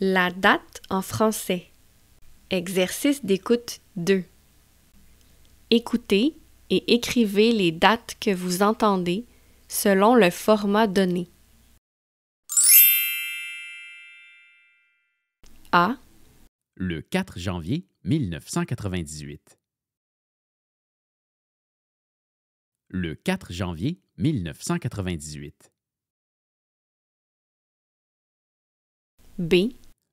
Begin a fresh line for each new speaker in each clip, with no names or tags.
La date en français. Exercice d'écoute 2. Écoutez et écrivez les dates que vous entendez selon le format donné. A. Le 4 janvier 1998. Le 4 janvier 1998. B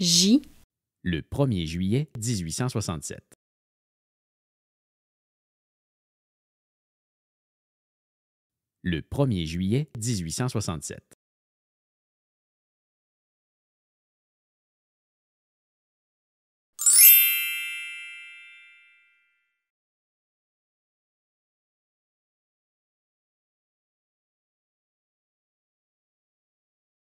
J. Le 1er juillet 1867. Le 1er juillet 1867.